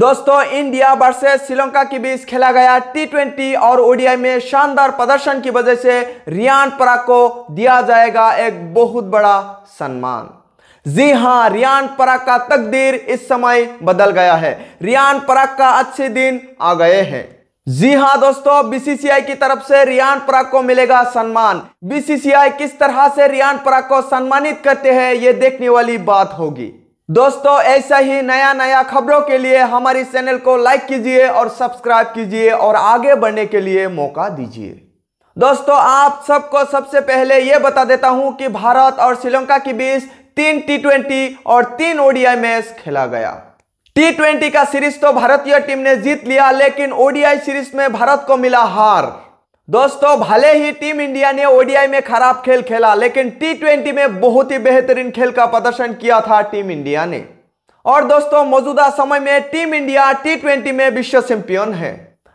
दोस्तों India versus Sri Lanka के बीच खेला गया टी और ओडीआई में शानदार प्रदर्शन की वजह से रियान पराग को दिया जाएगा एक बहुत बड़ा सम्मान जी हां रियान पराग का तकदीर इस समय बदल गया है रियान पराग का अच्छे दिन आ गए हैं जी हाँ दोस्तों बीसीसीआई की तरफ से रियान पराग को मिलेगा सम्मान बीसीसीआई किस तरह से रियान पराग को सम्मानित करते हैं ये देखने वाली बात होगी दोस्तों ऐसा ही नया नया खबरों के लिए हमारी चैनल को लाइक कीजिए और सब्सक्राइब कीजिए और आगे बढ़ने के लिए मौका दीजिए दोस्तों आप सबको सबसे पहले ये बता देता हूं कि भारत और श्रीलंका के बीच तीन टी और तीन ओडीआई मैच खेला गया टी का सीरीज तो भारतीय टीम ने जीत लिया लेकिन ओडीआई सीरीज में भारत को मिला हार दोस्तों भले ही टीम इंडिया ने ओडीआई में खराब खेल खेला लेकिन टी ट्वेंटी में बहुत ही बेहतरीन खेल का प्रदर्शन किया था टीम इंडिया ने और दोस्तों मौजूदा समय में टीम इंडिया टी ट्वेंटी में विश्व चैंपियन है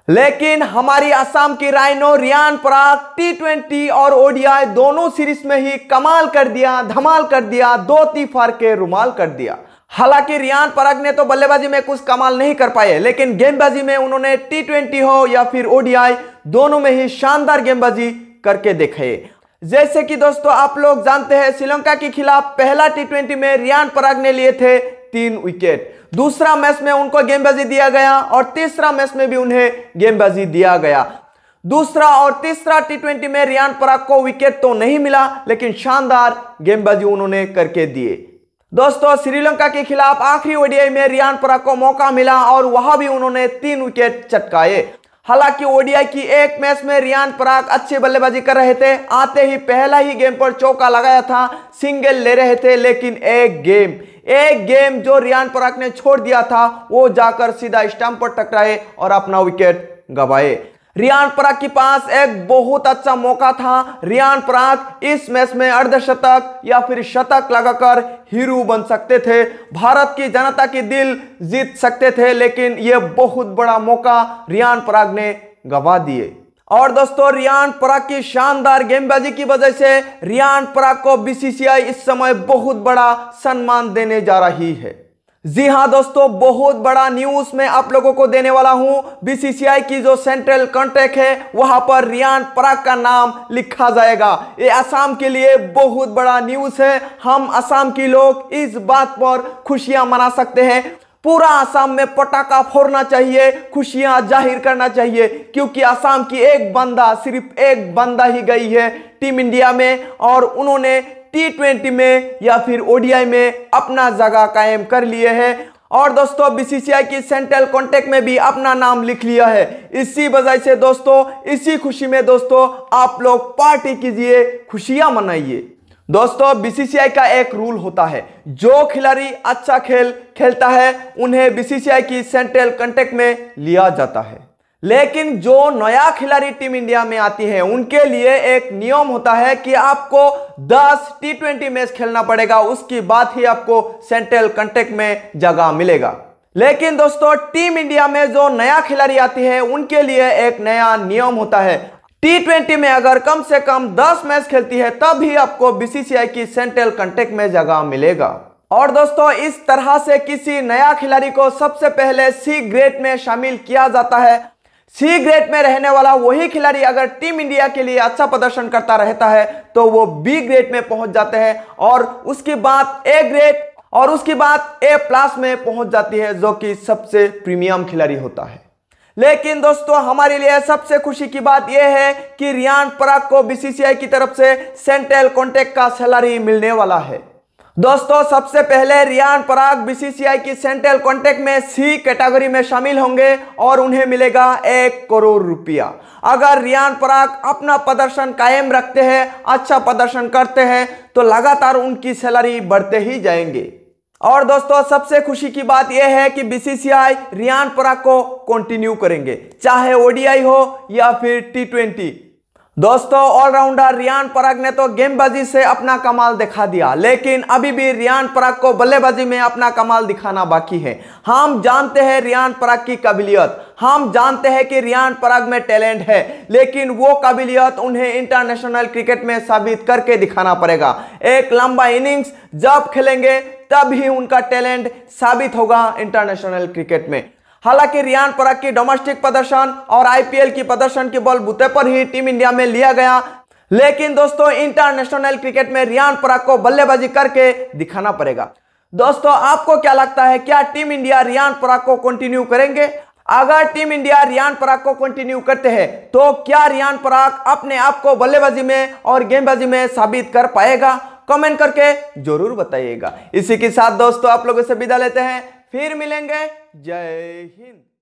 लेकिन हमारी असम की rhino Riyan Parag T twenty और ओडीआई दोनों सीरीज में ही कमाल कर दिया धमाल कर दिया दो ती फार के रुमाल कर दिया हालांकि रियान पराग ने तो बल्लेबाजी में कुछ कमाल नहीं कर पाए लेकिन गेंदबाजी में उन्होंने टी ट्वेंटी हो या फिर ओडीआई दोनों में ही शानदार गेंदबाजी करके दिखे जैसे कि दोस्तों आप लोग जानते हैं श्रीलंका के खिलाफ पहला टी में रियान पराग ने लिए थे तीन विकेट दूसरा मैच में उनको गेंदबाजी दिया गया और तीसरा मैच में भी उन्हें गेंदबाजी दिया गया दूसरा और तीसरा टी में रियान पराग को विकेट तो नहीं मिला लेकिन शानदार गेंदबाजी उन्होंने करके दिए दोस्तों श्रीलंका के खिलाफ आखिरी ओडीआई में रियान पराग को मौका मिला और वहां भी उन्होंने तीन विकेट चटकाए हालांकि ओडिया की एक मैच में रियान पराग अच्छी बल्लेबाजी कर रहे थे आते ही पहला ही गेम पर चौका लगाया था सिंगल ले रहे थे लेकिन एक गेम एक गेम जो रियान पराग ने छोड़ दिया था वो जाकर सीधा स्टंप पर टकराए और अपना विकेट गवाए रियान पराग के पास एक बहुत अच्छा मौका था रियान पराग इस मैच में अर्धशतक या फिर शतक लगाकर हीरो बन सकते थे भारत की जनता की दिल जीत सकते थे लेकिन यह बहुत बड़ा मौका रियान पराग ने गवा दिए और दोस्तों रियान पराग की शानदार गेंदबाजी की वजह से रियान पराग को बीसीसीआई इस समय बहुत बड़ा सम्मान देने जा रही है जी हाँ दोस्तों बहुत बड़ा न्यूज मैं आप लोगों को देने वाला हूं बीसीसीआई की जो सेंट्रल कॉन्ट्रैक्ट है वहां पर रियान पराग का नाम लिखा जाएगा ये असम के लिए बहुत बड़ा न्यूज है हम असम के लोग इस बात पर खुशियां मना सकते हैं पूरा असम में पटाखा फोड़ना चाहिए खुशियां जाहिर करना चाहिए क्योंकि असम की एक बंदा सिर्फ एक बंदा ही गई है टीम इंडिया में और उन्होंने टी में या फिर ओडीआई में अपना जगह कायम कर लिए हैं और दोस्तों बीसीसीआई की सेंट्रल कॉन्टेक्ट में भी अपना नाम लिख लिया है इसी वजह से दोस्तों इसी खुशी में दोस्तों आप लोग पार्टी कीजिए खुशियां मनाइए दोस्तों बीसीसीआई का एक रूल होता है जो खिलाड़ी अच्छा खेल खेलता है उन्हें बीसीसीआई की सेंट्रल कॉन्टेक्ट में लिया जाता है लेकिन जो नया खिलाड़ी टीम इंडिया में आती है उनके लिए एक नियम होता है कि आपको 10 टी ट्वेंटी मैच खेलना पड़ेगा उसकी बात ही आपको सेंट्रल कंटेक्ट में जगह मिलेगा लेकिन दोस्तों टीम इंडिया में जो नया खिलाड़ी आती है उनके लिए एक नया नियम होता है टी ट्वेंटी में अगर कम से कम 10 मैच खेलती है तब ही आपको बीसीसीआई की सेंट्रल कंटेक्ट में जगह मिलेगा और दोस्तों इस तरह से किसी नया खिलाड़ी को सबसे पहले सी ग्रेड में शामिल किया जाता है सी ग्रेड में रहने वाला वही खिलाड़ी अगर टीम इंडिया के लिए अच्छा प्रदर्शन करता रहता है तो वो बी ग्रेड में पहुंच जाते हैं और उसके बाद ए ग्रेड और उसके बाद ए प्लस में पहुंच जाती है जो कि सबसे प्रीमियम खिलाड़ी होता है लेकिन दोस्तों हमारे लिए सबसे खुशी की बात यह है कि रियान पराग को बीसीसीआई की तरफ से सेंट्रल कॉन्टेक्ट का सैलरी मिलने वाला है दोस्तों सबसे पहले रियान पराग बीसीसीआई की सेंट्रल कॉन्ट्रैक्ट में सी कैटेगरी में शामिल होंगे और उन्हें मिलेगा एक करोड़ रुपया अगर रियान पराग अपना प्रदर्शन कायम रखते हैं अच्छा प्रदर्शन करते हैं तो लगातार उनकी सैलरी बढ़ते ही जाएंगे और दोस्तों सबसे खुशी की बात यह है कि बीसीसीआई रियान पराग को कंटिन्यू करेंगे चाहे ओडीआई हो या फिर टी ट्वेंटी दोस्तों ऑलराउंडर रियान पराग ने तो गेंदबाजी से अपना कमाल दिखा दिया लेकिन अभी भी रियान पराग को बल्लेबाजी में अपना कमाल दिखाना बाकी है हम जानते हैं रियान पराग की काबिलियत हम जानते हैं कि रियान पराग में टैलेंट है लेकिन वो काबिलियत उन्हें इंटरनेशनल क्रिकेट में साबित करके दिखाना पड़ेगा एक लंबा इनिंग्स जब खेलेंगे तब ही उनका टैलेंट साबित होगा इंटरनेशनल क्रिकेट में हालांकि रियान परक की डोमेस्टिक प्रदर्शन और आईपीएल की प्रदर्शन के बलबूते पर ही टीम इंडिया में लिया गया लेकिन दोस्तों इंटरनेशनल क्रिकेट में रियान परक को बल्लेबाजी करके दिखाना पड़ेगा दोस्तों आपको क्या लगता है क्या टीम इंडिया रियान पराग को कंटिन्यू करेंगे अगर टीम इंडिया रियान पराग को कंटिन्यू करते हैं तो क्या रियान पराग अपने आप को बल्लेबाजी में और गेंदबाजी में साबित कर पाएगा कमेंट करके जरूर बताइएगा इसी के साथ दोस्तों आप लोगों से विदा लेते हैं फिर मिलेंगे जय हिंद